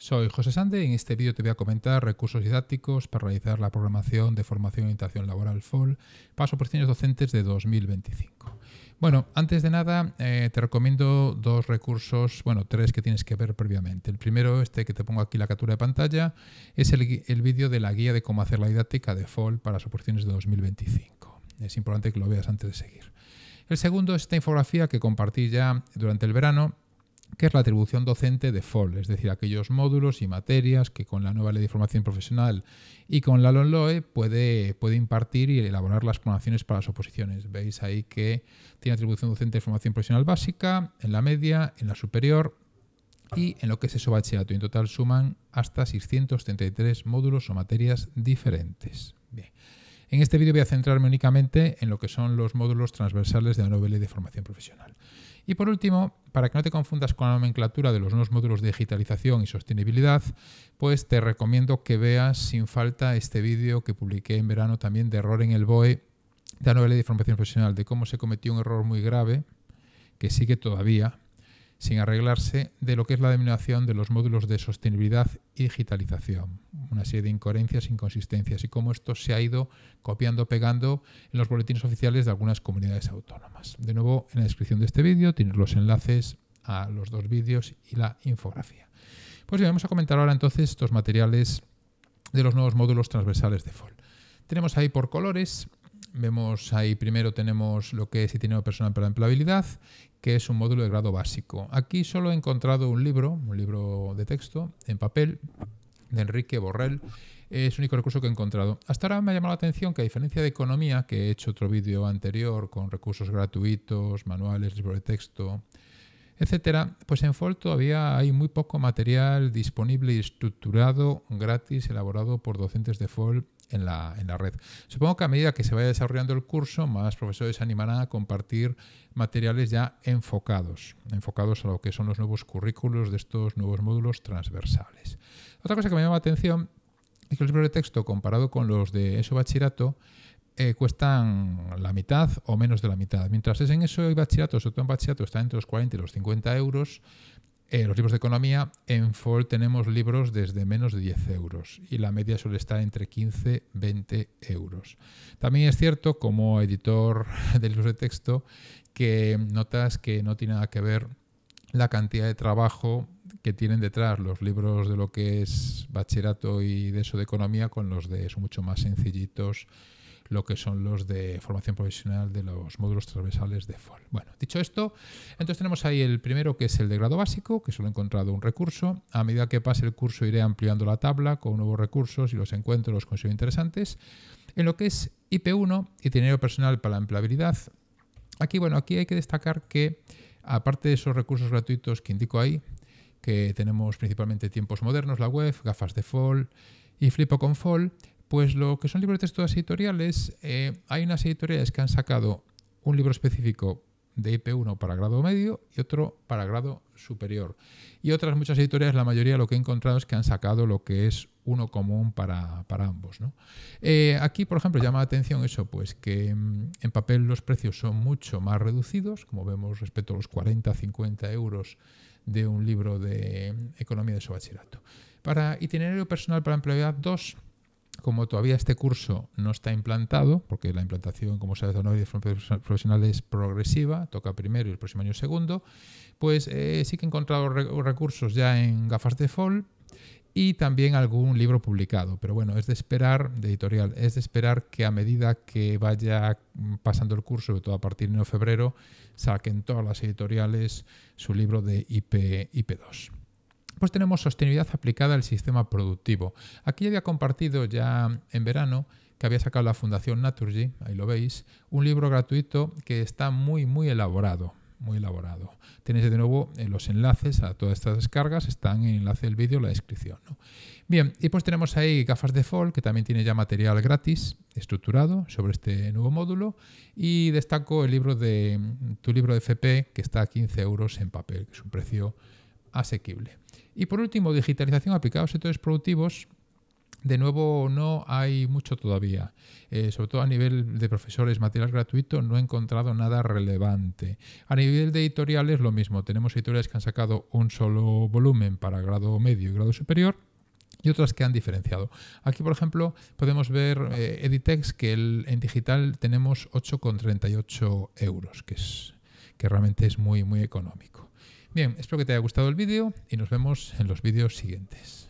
Soy José Sande y en este vídeo te voy a comentar recursos didácticos para realizar la programación de formación y orientación laboral FOL para por docentes de 2025. Bueno, antes de nada eh, te recomiendo dos recursos, bueno, tres que tienes que ver previamente. El primero, este que te pongo aquí la captura de pantalla, es el, vídeo de la guía de cómo hacer la didáctica de FOL para las de 2025. Es importante que lo veas antes de seguir. El segundo es esta infografía que compartí ya durante el verano que es la atribución docente de FOL, es decir, aquellos módulos y materias que con la nueva ley de formación profesional y con la LONLOE puede, puede impartir y elaborar las programaciones para las oposiciones. Veis ahí que tiene atribución docente de formación profesional básica, en la media, en la superior y en lo que es eso bachillerato. en total suman hasta 633 módulos o materias diferentes. Bien. En este vídeo voy a centrarme únicamente en lo que son los módulos transversales de la nueva ley de formación profesional. Y por último, para que no te confundas con la nomenclatura de los nuevos módulos de digitalización y sostenibilidad, pues te recomiendo que veas sin falta este vídeo que publiqué en verano también de error en el BOE, de la novela de formación profesional, de cómo se cometió un error muy grave, que sigue todavía sin arreglarse de lo que es la denominación de los módulos de sostenibilidad y digitalización. Una serie de incoherencias, inconsistencias y cómo esto se ha ido copiando, pegando en los boletines oficiales de algunas comunidades autónomas. De nuevo, en la descripción de este vídeo tienes los enlaces a los dos vídeos y la infografía. Pues bien, vamos a comentar ahora entonces estos materiales de los nuevos módulos transversales de FOL. Tenemos ahí por colores Vemos ahí primero tenemos lo que es itinerario personal para empleabilidad, que es un módulo de grado básico. Aquí solo he encontrado un libro, un libro de texto en papel de Enrique Borrell. Es el único recurso que he encontrado. Hasta ahora me ha llamado la atención que a diferencia de economía, que he hecho otro vídeo anterior con recursos gratuitos, manuales, libro de texto, etcétera, pues en FOL todavía hay muy poco material disponible y estructurado gratis elaborado por docentes de FOL en la, red. Supongo que a medida que se vaya desarrollando el curso, más profesores se animarán a compartir materiales ya enfocados, enfocados a lo que son los nuevos currículos de estos nuevos módulos transversales. Otra cosa que me llama la atención es que los libros de texto, comparado con los de ESO Bachillerato, eh, cuestan la mitad o menos de la mitad. Mientras es en ESO y Bachillerato, sobre todo en Bachillerato, está entre los 40 y los 50 euros, eh, los libros de economía, en FOL tenemos libros desde menos de 10 euros y la media suele estar entre 15 y 20 euros. También es cierto, como editor de libros de texto, que notas que no tiene nada que ver la cantidad de trabajo que tienen detrás los libros de lo que es bachillerato y de eso de economía con los de eso mucho más sencillitos lo que son los de formación profesional de los módulos transversales de FOL. Bueno, dicho esto, entonces tenemos ahí el primero que es el de grado básico, que solo he encontrado un recurso. A medida que pase el curso iré ampliando la tabla con nuevos recursos y los encuentro, los considero interesantes. En lo que es IP1, y itinerario personal para la empleabilidad, aquí, bueno, aquí hay que destacar que aparte de esos recursos gratuitos que indico ahí, que tenemos principalmente tiempos modernos, la web, gafas de fol y flipo con fol. Pues lo que son libros de textos editoriales, eh, hay unas editoriales que han sacado un libro específico de IP1 para grado medio y otro para grado superior. Y otras muchas editoriales, la mayoría lo que he encontrado es que han sacado lo que es uno común para, ambos. Eh, aquí, por ejemplo, llama la atención eso, pues que mm, en papel los precios son mucho más reducidos, como vemos respecto a los 40-50 euros de un libro de economía de su bachillerato. Para itinerario personal para empleabilidad 2, como todavía este curso no está implantado, porque la implantación, como sabes, de la profesional es progresiva, toca primero y el próximo año segundo, pues eh, sí que he encontrado recursos ya en gafas de fall y también algún libro publicado. Pero bueno, es de esperar, de editorial, es de esperar que a medida que vaya pasando el curso, sobre todo a partir de febrero, saquen todas las editoriales su libro de IP, IP2. Después pues tenemos sostenibilidad aplicada al sistema productivo. Aquí había compartido ya en verano que había sacado la Fundación Naturgy, ahí lo veis, un libro gratuito que está muy, muy elaborado, muy elaborado. Tenéis de nuevo eh, los enlaces a todas estas descargas, están en el enlace del vídeo, la descripción. Bien, y pues tenemos ahí gafas de fall, que también tiene ya material gratis estructurado sobre este nuevo módulo. Y destaco el libro de tu libro de FP, que está a 15 euros en papel, que es un precio asequible. Y por último, digitalización aplicada a sectores productivos. De nuevo, no hay mucho todavía. Eh, sobre todo a nivel de profesores, material gratuito, no he encontrado nada relevante. A nivel de editoriales, lo mismo. Tenemos editoriales que han sacado un solo volumen para grado medio y grado superior y otras que han diferenciado. Aquí, por ejemplo, podemos ver eh, Editex, que en digital tenemos 8,38 euros, que, es, que realmente es muy, muy económico. Bien, espero que te haya gustado el vídeo y nos vemos en los vídeos siguientes.